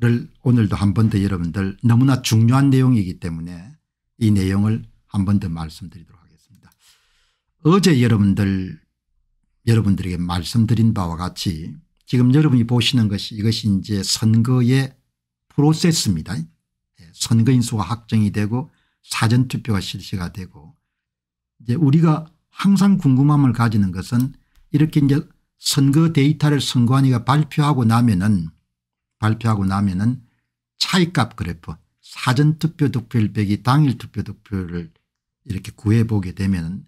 를 오늘도 한 번 더 여러분들 너무나 중요한 내용이기 때문에 이 내용을 한 번 더 말씀드리도록 하겠습니다. 어제 여러분들 여러분들에게 말씀드린 바와 같이 지금 여러분이 보시는 것이 이것이 이제 선거의 프로세스입니다. 예, 선거인수가 확정이 되고 사전투표가 실시가 되고 이제 우리가 항상 궁금함을 가지는 것은 이렇게 이제 선거 데이터를 선관위가 발표하고 나면은 발표하고 나면은 차이값 그래프 사전투표 득표율 빼기 당일 투표 득표를 이렇게 구해보게 되면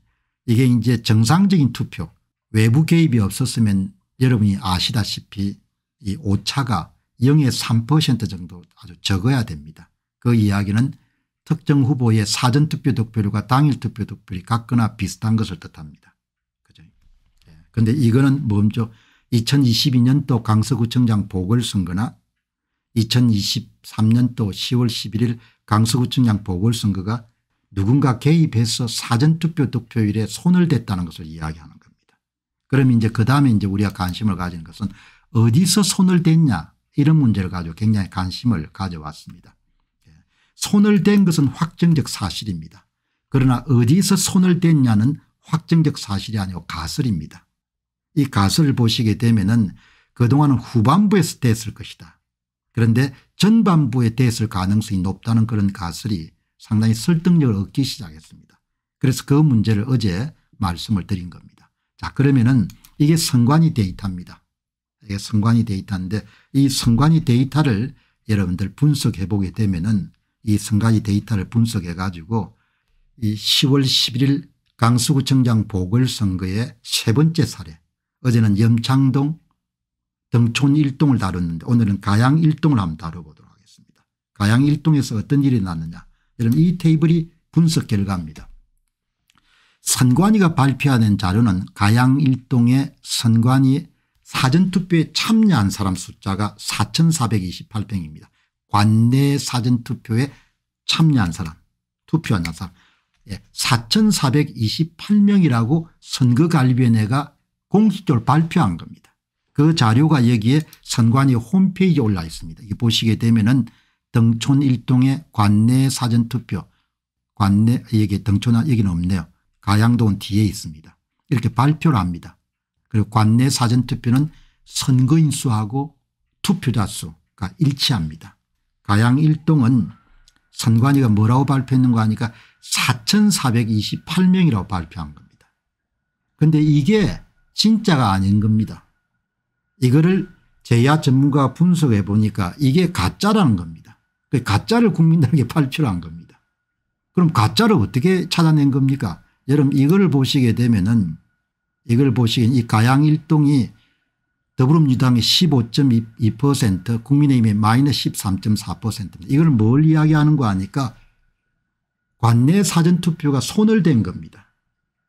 이게 이제 정상적인 투표 외부 개입이 없었으면 여러분이 아시다시피 이 오차가 0의 3% 정도 아주 적어야 됩니다. 그 이야기는 특정 후보의 사전투표 득표율과 당일투표 득표율이 같거나 비슷한 것을 뜻합니다. 그 그런데 예. 이거는 먼저 2022년도 강서구청장 보궐선거나 2023년도 10월 11일 강서구청장 보궐선거가 누군가 개입해서 사전투표 득표율에 손을 댔다는 것을 이야기하는 겁니다. 그럼 이제 그 다음에 이제 우리가 관심을 가지는 것은 어디서 손을 댔냐 이런 문제를 가지고 굉장히 관심을 가져왔습니다. 예. 손을 댄 것은 확정적 사실입니다. 그러나 어디서 손을 댔냐는 확정적 사실이 아니고 가설입니다. 이 가설을 보시게 되면 은 그동안은 후반부에서 됐을 것이다. 그런데 전반부에 됐을 가능성이 높다는 그런 가설이 상당히 설득력을 얻기 시작했습니다. 그래서 그 문제를 어제 말씀을 드린 겁니다. 자 그러면은 이게 선관위 데이터입니다. 이게 선관위 데이터인데 이 선관위 데이터를 여러분들 분석해 보게 되면은 이 선관위 데이터를 분석해 가지고 이 10월 11일 강서구청장 보궐선거의 세 번째 사례 어제는 염창동 등촌 일동을 다뤘는데 오늘은 가양 일동을 한번 다뤄보도록 하겠습니다. 가양 일동에서 어떤 일이 났느냐. 여러분 이 테이블이 분석 결과입니다. 선관위가 발표하는 자료는 가양 일동의 선관위 사전투표에 참여한 사람 숫자가 4428명입니다. 관내 사전투표에 참여한 사람 투표한 사람 예, 4428명이라고 선거관리위원회가 공식적으로 발표한 겁니다. 그 자료가 여기에 선관위 홈페이지에 올라 있습니다. 이 보시게 되면은 등촌 일동의 관내 사전투표 관내 여기 등촌 여기는 없네요. 가양도는 뒤에 있습니다. 이렇게 발표를 합니다. 그리고 관내 사전투표는 선거인 수하고 투표자 수가 일치합니다. 가양 일동은 선관위가 뭐라고 발표했는가 하니까 4,428명이라고 발표한 겁니다. 그런데 이게 진짜가 아닌 겁니다. 이거를 제야 전문가가 분석해 보니까 이게 가짜라는 겁니다. 그 가짜를 국민들에게 발표를 한 겁니다. 그럼 가짜를 어떻게 찾아낸 겁니까? 여러분 이걸 보시게 되면은 이걸 보시기엔 이 가양일동이 더불어민주당의 15.2% 국민의힘의 마이너스 13.4%입니다. 이걸 뭘 이야기하는 거 아니까 관내 사전투표가 손을 댄 겁니다.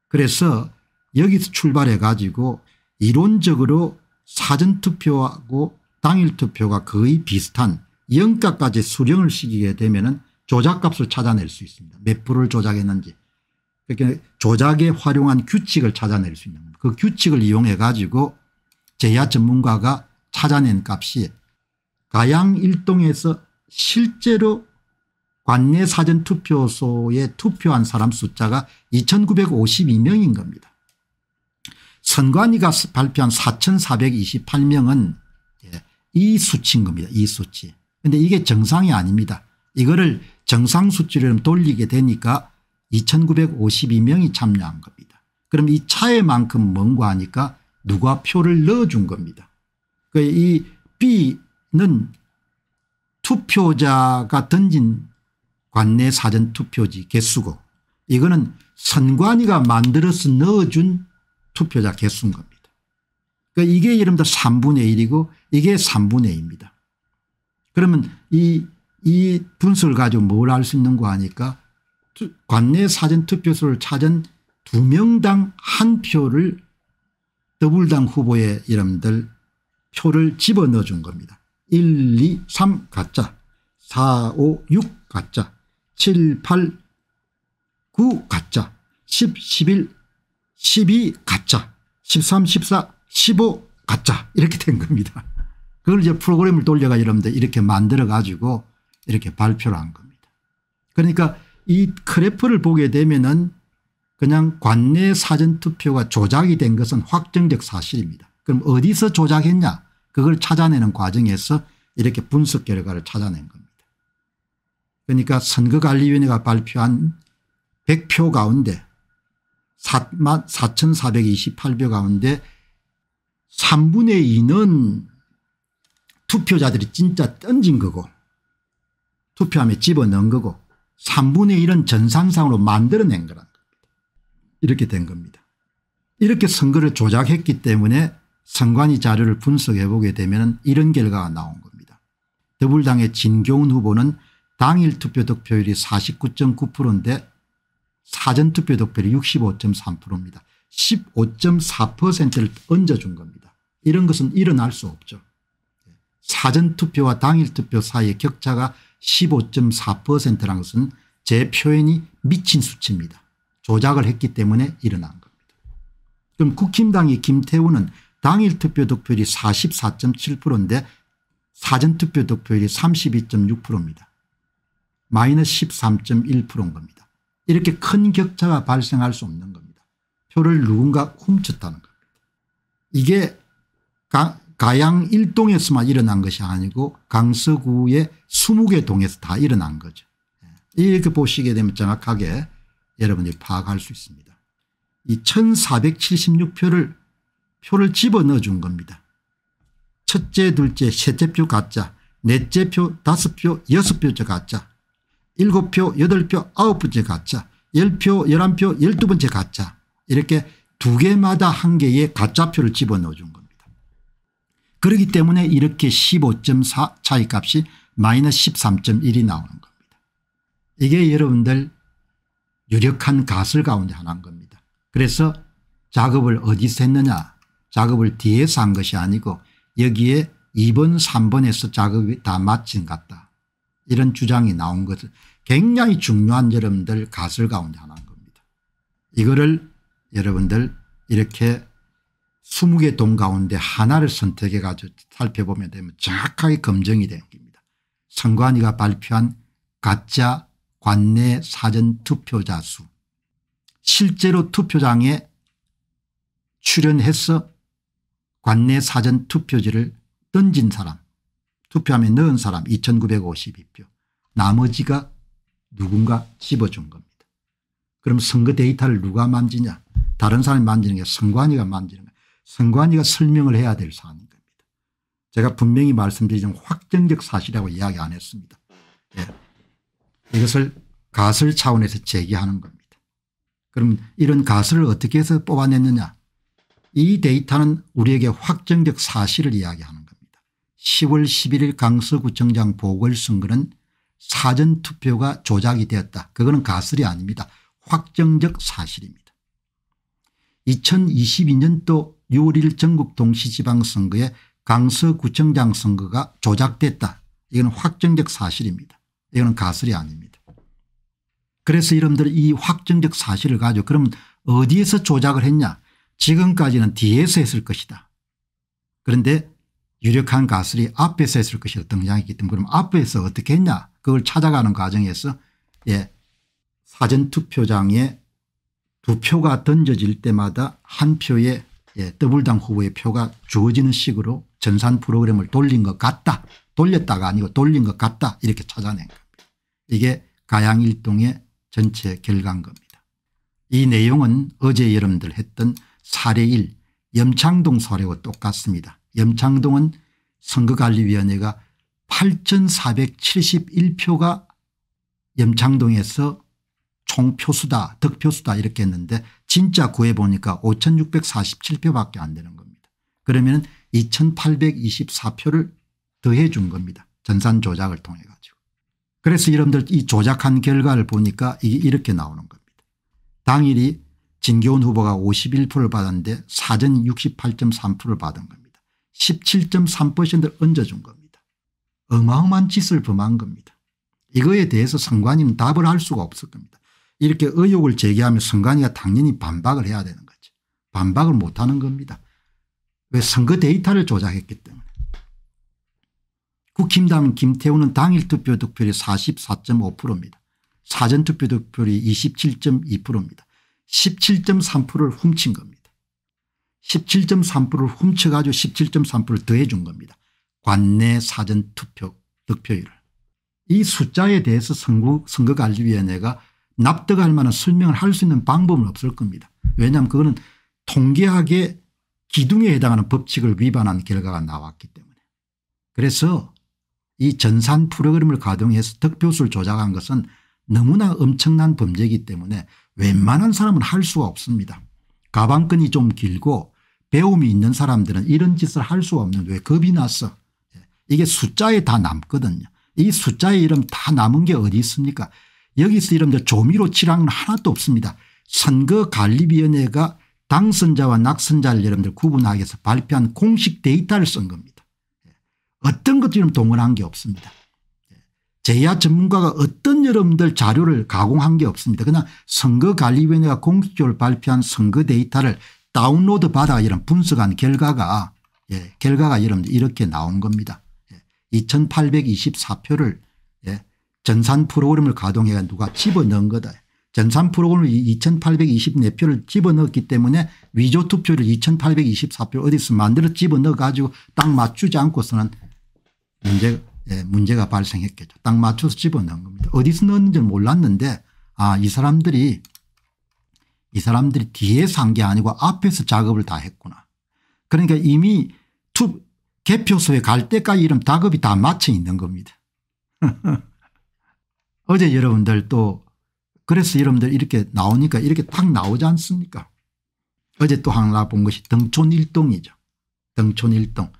그래서 여기서 출발해 가지고 이론적으로 사전투표하고 당일투표가 거의 비슷한 영가까지 수령을 시키게 되면 은 조작값을 찾아낼 수 있습니다. 몇 프로를 조작했는지. 그러니 조작에 활용한 규칙을 찾아낼 수 있는 겁니다. 그 규칙을 이용해 가지고 제야 전문가가 찾아낸 값이 가양 일동에서 실제로 관내 사전투표소에 투표한 사람 숫자가 2952명인 겁니다. 선관위가 발표한 4428명은 예, 이 수치인 겁니다. 이 수치. 근데 이게 정상이 아닙니다. 이거를 정상 수치로 돌리게 되니까 2952명이 참여한 겁니다. 그럼 이 차이만큼 뭔가 하니까 누가 표를 넣어준 겁니다. 그 이 B는 투표자가 던진 관내 사전투표지 개수고 이거는 선관위가 만들어서 넣어준 투표자 개수인 겁니다. 그러니까 이게 이름도 3분의 1이고 이게 3분의 2입니다. 그러면 이, 이 분수를 가지고 뭘 알 수 있는가 하니까 관내 사전투표소를 찾은 두 명당 한 표를 더블당 후보의 이름들 표를 집어넣어 준 겁니다. 1, 2, 3 가짜 4, 5, 6 가짜 7, 8, 9 가짜 10, 11 12 가짜 13 14 15 가짜 이렇게 된 겁니다. 그걸 이제 프로그램을 돌려가 여러분들 이렇게 만들어 가지고 이렇게 발표를 한 겁니다. 그러니까 이 크래프를 보게 되면은 그냥 관내 사전투표가 조작이 된 것은 확정적 사실입니다. 그럼 어디서 조작했냐 그걸 찾아내는 과정에서 이렇게 분석 결과를 찾아낸 겁니다. 그러니까 선거관리위원회가 발표한 100표 가운데 4,428표 가운데 3분의 2는 투표자들이 진짜 던진 거고 투표함에 집어넣은 거고 3분의 1은 전산상으로 만들어낸 거란 겁니다. 이렇게 된 겁니다. 이렇게 선거를 조작했기 때문에 선관위 자료를 분석해 보게 되면 이런 결과가 나온 겁니다. 더불당의 진교훈 후보는 당일 투표 득표율이 49.9%인데 사전투표 득표율이 65.3%입니다. 15.4%를 얹어준 겁니다. 이런 것은 일어날 수 없죠. 사전투표와 당일투표 사이의 격차가 15.4%라는 것은 제 표현이 미친 수치입니다. 조작을 했기 때문에 일어난 겁니다. 그럼 국힘당의 김태우는 당일투표 득표율이 44.7%인데 사전투표 득표율이 32.6%입니다. 마이너스 13.1%인 겁니다. 이렇게 큰 격차가 발생할 수 없는 겁니다. 표를 누군가 훔쳤다는 겁니다. 이게 가, 양 1동에서만 일어난 것이 아니고 강서구의 20개 동에서 다 일어난 거죠. 예. 이렇게 보시게 되면 정확하게 여러분이 파악할 수 있습니다. 이 1476표를 표를 집어넣어 준 겁니다. 첫째 둘째 셋째 표 가짜 넷째 표 다섯 표 여섯 표째 가짜 7표 8표 9번째 가짜 10표 11표 12번째 가짜 이렇게 두 개마다 한 개의 가짜표를 집어넣어 준 겁니다. 그렇기 때문에 이렇게 15.4 차이값이 마이너스 13.1이 나오는 겁니다. 이게 여러분들 유력한 가설 가운데 하나인 겁니다. 그래서 작업을 어디서 했느냐 작업을 뒤에서 한 것이 아니고 여기에 2번 3번에서 작업이 다 마친 같다. 이런 주장이 나온 것은 굉장히 중요한 여러분들 가설 가운데 하나인 겁니다. 이거를 여러분들 이렇게 20개 동 가운데 하나를 선택해 가지고 살펴보면 되면 정확하게 검증이 되 겁니다. 선관위가 발표한 가짜 관내 사전 투표자 수 실제로 투표장에 출연해서 관내 사전 투표지를 던진 사람 투표하면 넣은 사람 2952표 나머지가 누군가 집어준 겁니다. 그럼 선거 데이터를 누가 만지냐 다른 사람이 만지는 게 선관위가 만지는 거예요. 선관위가 설명을 해야 될 사안인 겁니다. 제가 분명히 말씀드리지만 확정적 사실이라고 이야기 안 했습니다. 예. 이것을 가설 차원에서 제기하는 겁니다. 그럼 이런 가설을 어떻게 해서 뽑아냈느냐 이 데이터는 우리에게 확정적 사실을 이야기하는 10월 11일 강서구청장 보궐선거는 사전투표가 조작이 되었다. 그거는 가설이 아닙니다. 확정적 사실입니다. 2022년도 6월 1일 전국 동시지방선거에 강서구청장 선거가 조작됐다. 이건 확정적 사실입니다. 이건 가설이 아닙니다. 그래서 여러분들 이 확정적 사실을 가지고 그럼 어디에서 조작을 했냐 지금까지는 뒤에서 했을 것이다. 그런데 유력한 가설이 앞에서 했을 것이라 등장했기 때문에 그럼 앞에서 어떻게 했냐 그걸 찾아가는 과정에서 예, 사전투표장에 두 표가 던져질 때마다 한 표의 예, 더블당 후보의 표가 주어지는 식으로 전산 프로그램을 돌린 것 같다. 돌렸다가 아니고 돌린 것 같다 이렇게 찾아낸 겁니다. 이게 가양일동의 전체 결과인 겁니다. 이 내용은 어제 여러분들 했던 사례 1 염창동 사례와 똑같습니다. 염창동은 선거관리위원회가 8471표가 염창동에서 총표수다 득표수다 이렇게 했는데 진짜 구해보니까 5647표밖에 안 되는 겁니다. 그러면 2824표를 더해 준 겁니다. 전산 조작을 통해 가지고. 그래서 여러분들 이 조작한 결과를 보니까 이게 이렇게 나오는 겁니다. 당일이 진교훈 후보가 51%를 받았는데 사전 68.3%를 받은 겁니다. 17.3%를 얹어준 겁니다. 어마어마한 짓을 범한 겁니다. 이거에 대해서 선관위는 답을 할 수가 없을 겁니다. 이렇게 의혹을 제기하면 선관위가 당연히 반박을 해야 되는 거죠. 반박을 못하는 겁니다. 왜 선거 데이터를 조작했기 때문에. 국힘당 김태우는 당일 투표 득표율이 44.5%입니다. 사전투표 득표율이 27.2%입니다. 17.3%를 훔친 겁니다. 17.3%를 훔쳐가지고 17.3%를 더해준 겁니다. 관내 사전 투표 득표율을. 이 숫자에 대해서 선거, 선거관리위원회가 납득할 만한 설명을 할 수 있는 방법은 없을 겁니다. 왜냐하면 그거는 통계학의 기둥에 해당하는 법칙을 위반한 결과가 나왔기 때문에. 그래서 이 전산 프로그램을 가동해서 득표수를 조작한 것은 너무나 엄청난 범죄이기 때문에 웬만한 사람은 할 수가 없습니다. 가방끈이 좀 길고 배움이 있는 사람들은 이런 짓을 할 수 없는 왜 겁이 났어 이게 숫자에 다 남거든요. 이 숫자에 이름 다 남은 게 어디 있습니까 여기서 이름들 조미료 치랑은 하나도 없습니다. 선거관리위원회가 당선자와 낙선자를 여러분들 구분하기 위해서 발표한 공식 데이터를 쓴 겁니다. 어떤 것 지금 동원한 게 없습니다. 제야 전문가가 어떤 여러분들 자료를 가공한 게 없습니다. 그냥 선거관리위원회가 공식적으로 발표한 선거 데이터를 다운로드 받아 이런 분석한 결과가 예, 결과가 여러분 이렇게 나온 겁니다. 예, 2824표를 예, 전산 프로그램을 가동해 누가 집어넣은 거다. 전산 프로그램을 2824표를 집어넣었기 때문에 위조 투표를 2824표 어디서 만들어 집어넣어 가지고 딱 맞추지 않고서는 문제, 예, 문제가 발생했겠죠. 딱 맞춰서 집어넣은 겁니다. 어디서 넣었는지 몰랐는데 아 이 사람들이 이 사람들이 뒤에서 한 게 아니고 앞에서 작업을 다 했구나. 그러니까 이미 투 개표소에 갈 때까지 이런 작업이 다 맞춰 있는 겁니다. 어제 여러분들 또 그래서 여러분들 이렇게 나오니까 이렇게 탁 나오지 않습니까 어제 또 하나 본 것이 등촌일동이죠. 등촌일동.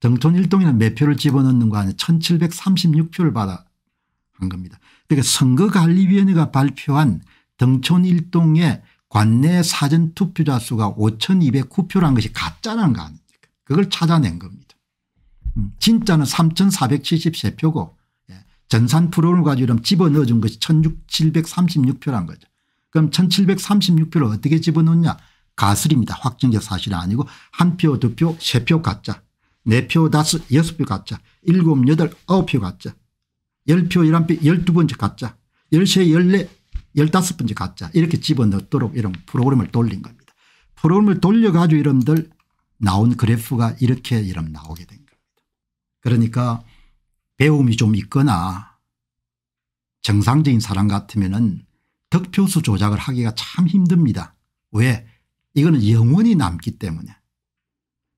등촌일동이는몇 표를 집어넣는 거 아니에요. 1736표를 받아 한 겁니다. 그러니까 선거관리위원회가 발표한 등촌일동의 관내 사전 투표자 수가 5209표라는 것이 가짜라는 거 아닙니까 그걸 찾아낸 겁니다. 음, 진짜는 3473표고 예, 전산 프로그램 가지고 이러면 집어넣어준 것이 1736표란 거죠. 그럼 1736표를 어떻게 집어넣냐 가슬입니다. 확정적 사실이 아니고 한 표, 두 표, 세 표 가짜, 네 표, 다섯, 여표 가짜, 일곱, 여표 가짜, 열 표, 열한 표, 열두 번째 가짜, 열세, 열네, 15번째 가짜 이렇게 집어넣도록 이런 프로그램을 돌린 겁니다. 프로그램을 돌려가지고 이름들 나온 그래프가 이렇게 이름 나오게 된 겁니다. 그러니까 배움이 좀 있거나 정상적인 사람 같으면 은 득표수 조작을 하기가 참 힘듭니다. 왜? 이거는 영원히 남기 때문에.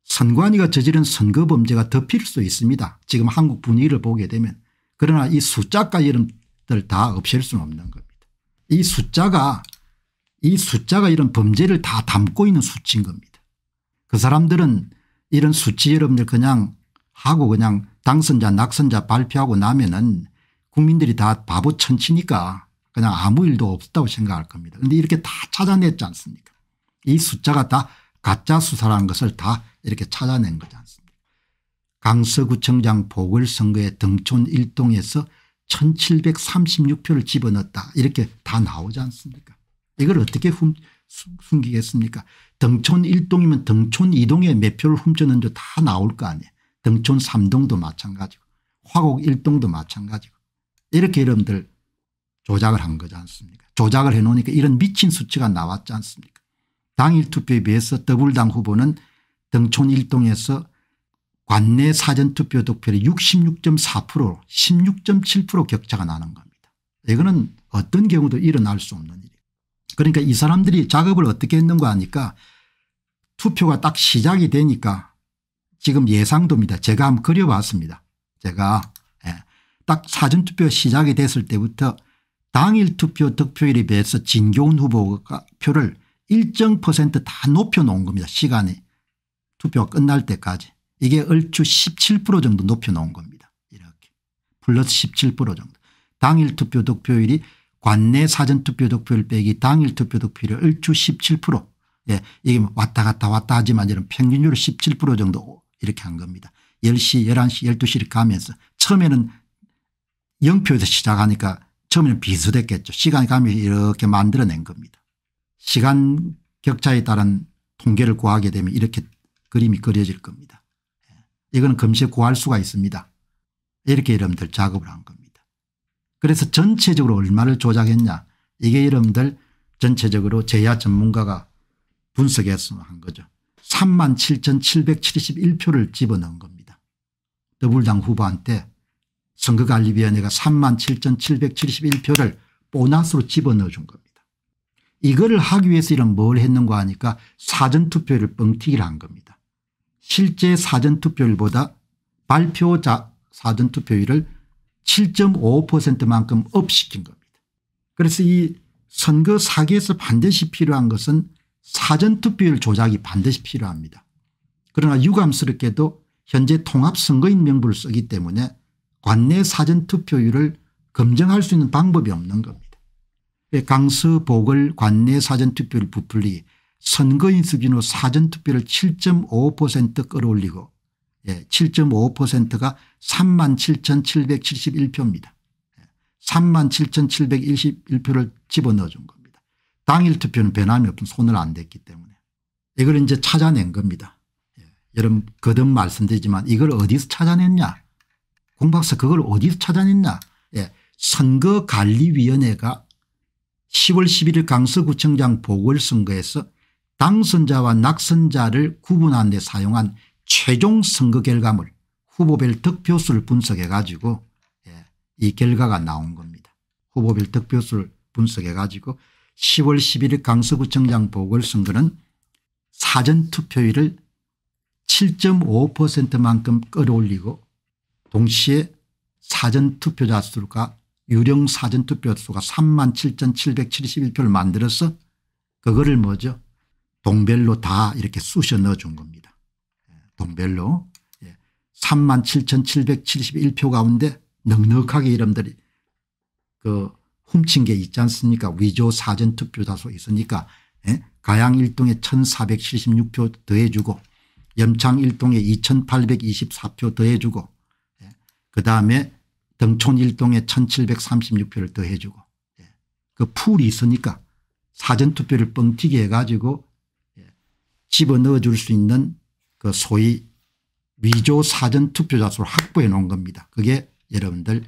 선관위가 저지른 선거 범죄가 덮일 수 있습니다. 지금 한국 분위기를 보게 되면. 그러나 이숫자까지 이름들 다 없앨 수는 없는 겁니다. 이 숫자가 이 숫자가 이런 범죄를 다 담고 있는 수치인 겁니다. 그 사람들은 이런 수치 여러분들 그냥 하고 그냥 당선자 낙선자 발표하고 나면은 국민들이 다 바보 천치니까 그냥 아무 일도 없다고 생각할 겁니다. 그런데 이렇게 다 찾아냈지 않습니까 이 숫자가 다 가짜 수사라는 것을 다 이렇게 찾아낸 거지 않습니까 강서구청장 보궐선거에 등촌 일동에서 1736표를 집어넣었다 이렇게 다 나오지 않습니까 이걸 어떻게 훔, 숨기겠습니까 등촌 1동이면 등촌 2동에 몇 표를 훔쳤는지 다 나올 거 아니에요 등촌 3동도 마찬가지고 화곡 1동도 마찬가지고 이렇게 여러분들 조작을 한 거지 않습니까 조작을 해놓으니까 이런 미친 수치가 나왔지 않습니까 당일 투표에 비해서 더불당 후보는 등촌 1동에서 관내 사전투표 득표율이 66.4% 16.7% 격차가 나는 겁니다. 이거는 어떤 경우도 일어날 수 없는 일이에요. 그러니까 이 사람들이 작업을 어떻게 했는가 하니까 투표가 딱 시작이 되니까 지금 예상도입니다. 제가 한번 그려봤습니다. 제가 예, 딱 사전투표 시작이 됐을 때부터 당일 투표 득표율에 비해서 진교훈 후보가 표를 일정 퍼센트 다 높여놓은 겁니다. 시간이 투표가 끝날 때까지. 이게 얼추 17% 정도 높여놓은 겁니다. 이렇게 플러스 17% 정도. 당일 투표 득표율이 관내 사전 투표 득표율 빼기 당일 투표 득표율이 얼추 17% 예, 이게 뭐 왔다 갔다 왔다 하지만 이런 평균율 17% 정도 이렇게 한 겁니다. 10시 11시 12시 이렇면서 처음에는 0표에서 시작하니까 처음에는 비슷했겠죠. 시간이 가면 이렇게 만들어낸 겁니다. 시간 격차에 따른 통계를 구하게 되면 이렇게 그림이 그려질 겁니다. 이건 금세 구할 수가 있습니다. 이렇게 여러분들 작업을 한 겁니다. 그래서 전체적으로 얼마를 조작했냐 이게 여러분들 전체적으로 제야 전문가가 분석해서 한 거죠. 37,771표를 집어넣은 겁니다. 더불당 후보한테 선거관리위원회가 37,771표를 보너스로 집어넣어 준 겁니다. 이거를 하기 위해서 이런 뭘 했는가 하니까 사전투표를 뻥튀기를 한 겁니다. 실제 사전투표율보다 발표 자 사전투표율을 7.5%만큼 업시킨 겁니다. 그래서 이 선거 사기에서 반드시 필요한 것은 사전투표율 조작이 반드시 필요합니다. 그러나 유감스럽게도 현재 통합선거인 명부를 쓰기 때문에 관내 사전투표율을 검증할 수 있는 방법이 없는 겁니다. 예, 강서복을 관내 사전투표율 부풀리 기 선거인 수준으로 사전투표를 7.5% 끌어올리고 예, 7.5%가 37,771표입니다. 37,711표를 집어넣어 준 겁니다. 당일 투표는 변함이 없음 손을 안 댔기 때문에 이걸 이제 찾아낸 겁니다. 예, 여러분 거듭 말씀드리지만 이걸 어디서 찾아냈냐 공박사 그걸 어디서 찾아냈냐 예, 선거관리위원회가 10월 11일 강서구청장 보궐선거에서 당선자와 낙선자를 구분한데 사용한 최종 선거 결과물 후보별 득표수를 분석해 가지고 예, 이 결과가 나온 겁니다. 후보별 득표수를 분석해 가지고 10월 11일 강서구청장 보궐선거는 사전투표율을 7.5%만큼 끌어올리고 동시에 사전투표자 수가 유령 사전투표 수가 37,771표를 만들어서 그거를 뭐죠 동별로 다 이렇게 쑤셔 넣어준 겁니다. 예, 동별로 3만 예, 7,771표 가운데 넉넉하게 이름들이 그 훔친 게 있지 않습니까 위조 사전 투표 다소 있으니까 에? 예, 가양 1동에 1,476표 더해주고 염창 1동에 2,824표 더해주고 그 다음에 등촌 1동에 1,736표를 더해주고 그 풀이 있으니까 사전투표를 뻥튀기 해가지고 집어넣어 줄 수 있는 그 소위 위조 사전 투표자 수를 확보해 놓은 겁니다. 그게 여러분들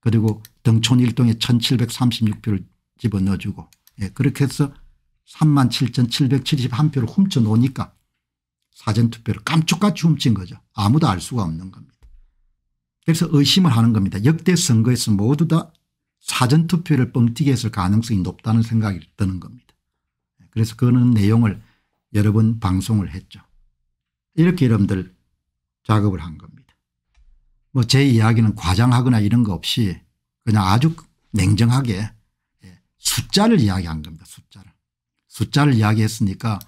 그리고 등촌 일동에 1736표를 집어넣어 주고 예, 그렇게 해서 37,771표를 훔쳐 놓으니까 사전투표를 깜짝같이 훔친 거죠. 아무도 알 수가 없는 겁니다. 그래서 의심을 하는 겁니다. 역대 선거에서 모두 다 사전투표를 뻥튀기 했을 가능성이 높다는 생각이 드는 겁니다. 그래서 그거는 내용을 여러 번 방송을 했죠. 이렇게 여러분들 작업을 한 겁니다. 뭐 제 이야기는 과장하거나 이런 거 없이 그냥 아주 냉정하게 예, 숫자를 이야기한 겁니다. 숫자를. 숫자를 이야기했으니까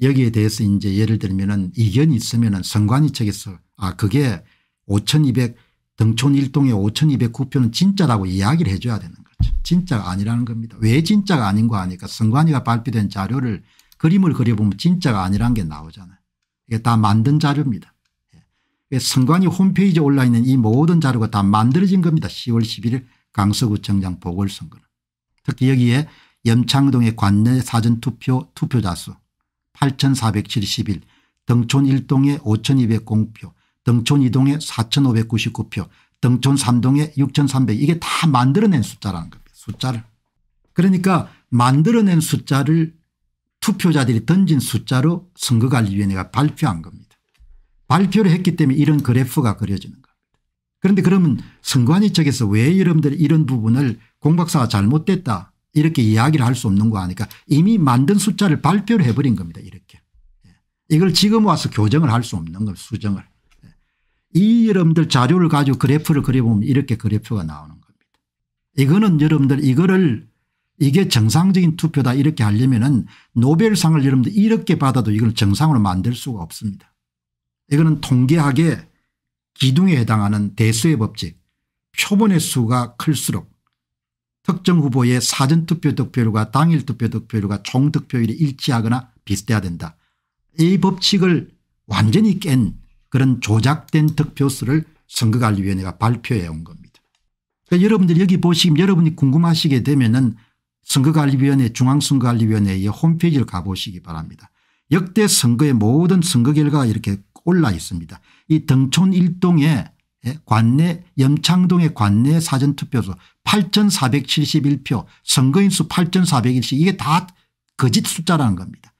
여기에 대해서 이제 예를 들면은 이견이 있으면은 선관위 측에서 아 그게 5200 등촌 일동의 5209표는 진짜라고 이야기를 해줘야 되는 거죠. 진짜가 아니라는 겁니다. 왜 진짜가 아닌 거 아니까 선관위가 발표된 자료를 그림을 그려보면 진짜가 아니란 게 나오잖아요. 이게 다 만든 자료입니다. 예. 선관이 홈페이지에 올라 있는 이 모든 자료가 다 만들어진 겁니다. 10월 11일 강서구청장 보궐선거는. 특히 여기에 염창동의 관내 사전투표 투표자 수 8471, 등촌 1동에 5200공표, 등촌 2동에 4599표, 등촌 3동에 6300 이게 다 만들어낸 숫자라는 겁니다. 숫자를. 그러니까 만들어낸 숫자를 투표자들이 던진 숫자로 선거관리위원회가 발표한 겁니다. 발표를 했기 때문에 이런 그래프가 그려지는 겁니다. 그런데 그러면 선관위 측에서 왜 여러분들이 런 부분을 공박사가 잘못됐다 이렇게 이야기를 할 수 없는 거 아니까 이미 만든 숫자를 발표를 해버린 겁니다. 이렇게. 예. 이걸 지금 와서 교정을 할 수 없는 겁니다. 수정을. 예. 이 여러분들 자료를 가지고 그래프를 그려보면 이렇게 그래프가 나오는 겁니다. 이거는 여러분들 이거를 이게 정상적인 투표다 이렇게 하려면 은 노벨상을 여러분들 이렇게 받아도 이걸 정상으로 만들 수가 없습니다. 이거는 통계학의 기둥에 해당하는 대수의 법칙 표본의 수가 클수록 특정 후보의 사전투표 득표율과 당일 투표 득표율과 총득표율이 일치하거나 비슷해야 된다. 이 법칙을 완전히 깬 그런 조작된 득표수를 선거관리위원회가 발표해 온 겁니다. 그러니까 여러분들 여기 보시면 여러분이 궁금하시게 되면 은 선거관리위원회 중앙선거관리위원회의 홈페이지를 가보시기 바랍니다. 역대 선거의 모든 선거 결과가 이렇게 올라 있습니다. 이 등촌 일동의 예, 관내 염창동의 관내 사전투표소 8471표 선거인수 8401표 이게 다 거짓 숫자라는 겁니다.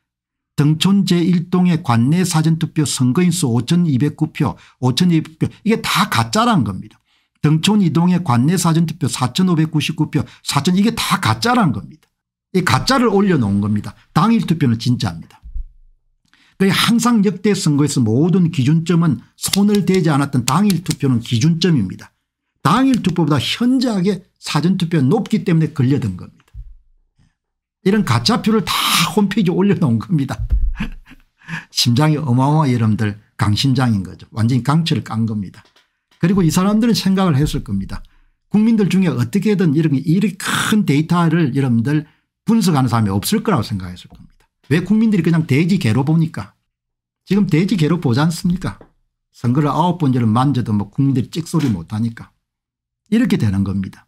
등촌 제1동의 관내 사전투표 선거인수 5209표 5200표 이게 다 가짜라는 겁니다. 등촌 이동의 관내 사전투표 4599표 4천 이게 다 가짜라는 겁니다. 이 가짜를 올려놓은 겁니다. 당일 투표는 진짜입니다. 항상 역대 선거에서 모든 기준점은 손을 대지 않았던 당일 투표는 기준점입니다. 당일 투표보다 현저하게 사전투표 높기 때문에 걸려든 겁니다. 이런 가짜표를 다 홈페이지에 올려놓은 겁니다. 심장이 어마어마 여러분들 강심장인 거죠. 완전히 강철을 깐 겁니다. 그리고 이 사람들은 생각을 했을 겁니다. 국민들 중에 어떻게든 이런 이큰 데이터를 여러분들 분석하는 사람이 없을 거라고 생각했을 겁니다. 왜 국민들이 그냥 돼지 개로 보니까 지금 돼지 개로 보지 않습니까 선거를 아홉 번째를 만져도 뭐 국민들이 찍소리 못하니까 이렇게 되는 겁니다.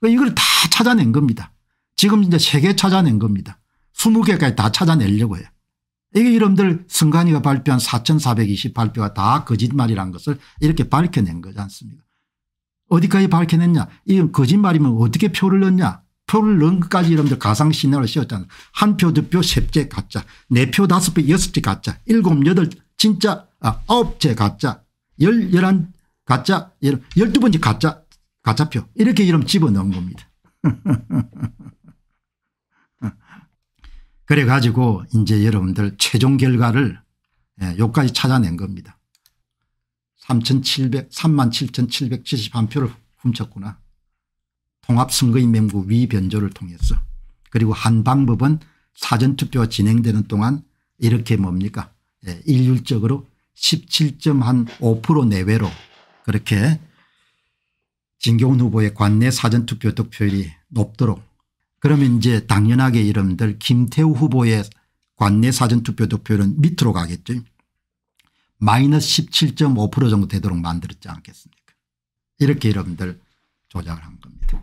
그러니까 이걸 다 찾아낸 겁니다. 지금 이제 세 개 찾아낸 겁니다. 20개까지 다 찾아내려고 해요. 이게 여러분들 승관이가 발표한 4428표가 다 거짓말이라는 것을 이렇게 밝혀낸 거지 않습니까 어디까지 밝혀냈냐 이건 거짓말이면 어떻게 표를 넣냐 표를 넣은 것까지 여러분들 가상 신나를 씌웠잖아 한표 두 표 셋째 가짜 네 표 다섯 표 여섯 개 가짜 일곱 여덟 진짜 아 아홉 째 가짜 열 열한 가짜 열두 번째 가짜 가짜표 이렇게 이름 집어넣은 겁니다 그래 가지고 이제 여러분들 최종 결과를 예, 여기까지 찾아낸 겁니다. 3,700, 37,771표를 훔쳤구나. 통합선거인명부 위변조를 통해서 그리고 한 방법은 사전투표가 진행되는 동안 이렇게 뭡니까 예, 일률적으로 17.5% 내외로 그렇게 진경 후보의 관내 사전투표 득표율이 높도록 그러면 이제 당연하게 이름들 김태우 후보의 관내 사전투표 득표율은 밑으로 가겠죠. 마이너스 17.5% 정도 되도록 만들었지 않겠습니까 이렇게 여러분들 조작을 한 겁니다.